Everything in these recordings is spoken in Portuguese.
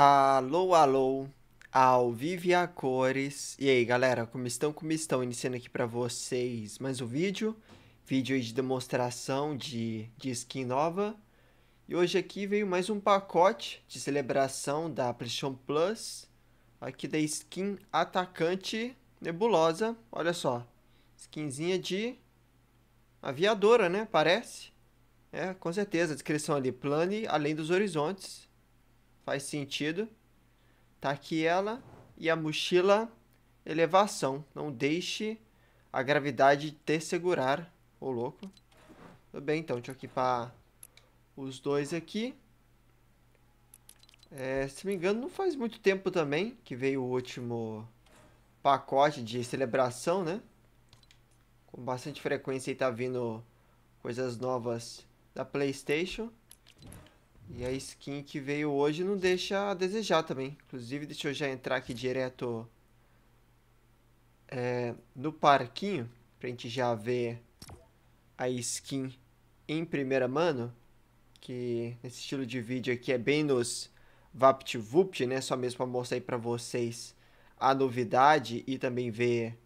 Alô, alô, ao vive a cores. E aí, galera, como estão? Como estão? Iniciando aqui para vocês mais um vídeo, vídeo de demonstração de, de skin nova. E hoje aqui veio mais um pacote de celebração da PlayStation Plus, aqui da skin atacante nebulosa. Olha só, skinzinha de aviadora, né? Parece. É, com certeza, descrição ali, plane além dos horizontes faz sentido. Tá aqui ela e a mochila elevação. Não deixe a gravidade te segurar, ô louco. Tudo bem, então, deixa eu equipar os dois aqui. É, se me engano, não faz muito tempo também que veio o último pacote de celebração, né? Com bastante frequência tá vindo coisas novas da PlayStation. E a skin que veio hoje não deixa a desejar também. Inclusive, deixa eu já entrar aqui direto é, no parquinho, pra gente já ver a skin em primeira mano. Que nesse estilo de vídeo aqui é bem nos VaptVupt, né? Só mesmo pra mostrar aí pra vocês a novidade e também ver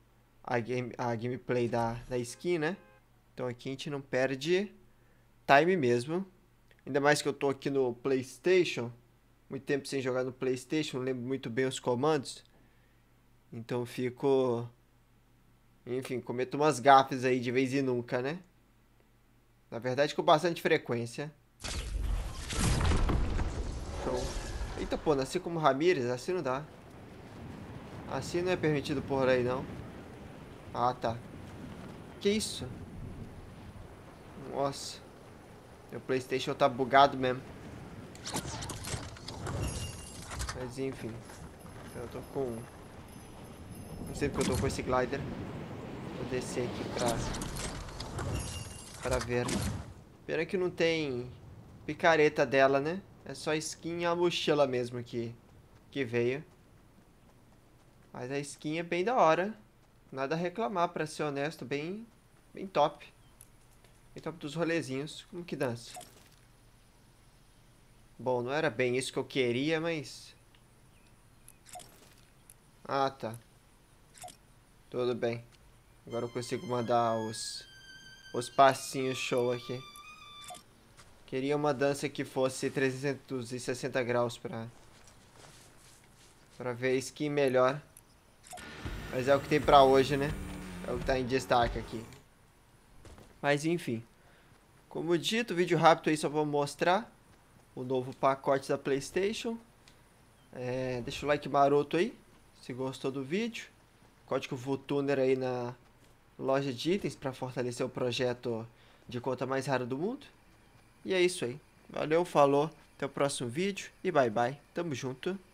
a, game, a gameplay da, da skin, né? Então aqui a gente não perde time mesmo. Ainda mais que eu tô aqui no PlayStation. Muito tempo sem jogar no PlayStation, não lembro muito bem os comandos. Então fico. Enfim, cometo umas gafes aí de vez em nunca, né? Na verdade, com bastante frequência. Então, eita, pô, nasci como Ramirez? Assim não dá. Assim não é permitido por aí, não. Ah, tá. Que isso? Nossa. Meu Playstation tá bugado mesmo. Mas enfim. Eu tô com... Não sei porque eu tô com esse glider. Vou descer aqui pra... Pra ver. Pena que não tem picareta dela, né? É só a skin e a mochila mesmo que, que veio. Mas a skin é bem da hora. Nada a reclamar, pra ser honesto. Bem, bem top top dos rolezinhos. Como que dança? Bom, não era bem isso que eu queria, mas... Ah, tá. Tudo bem. Agora eu consigo mandar os... Os passinhos show aqui. Queria uma dança que fosse 360 graus pra... Pra ver skin melhor. Mas é o que tem pra hoje, né? É o que tá em destaque aqui. Mas enfim. Como dito, vídeo rápido aí só vou mostrar o novo pacote da Playstation. É, deixa o like maroto aí, se gostou do vídeo. Código VUTUNER aí na loja de itens para fortalecer o projeto de conta mais rara do mundo. E é isso aí. Valeu, falou, até o próximo vídeo e bye bye. Tamo junto.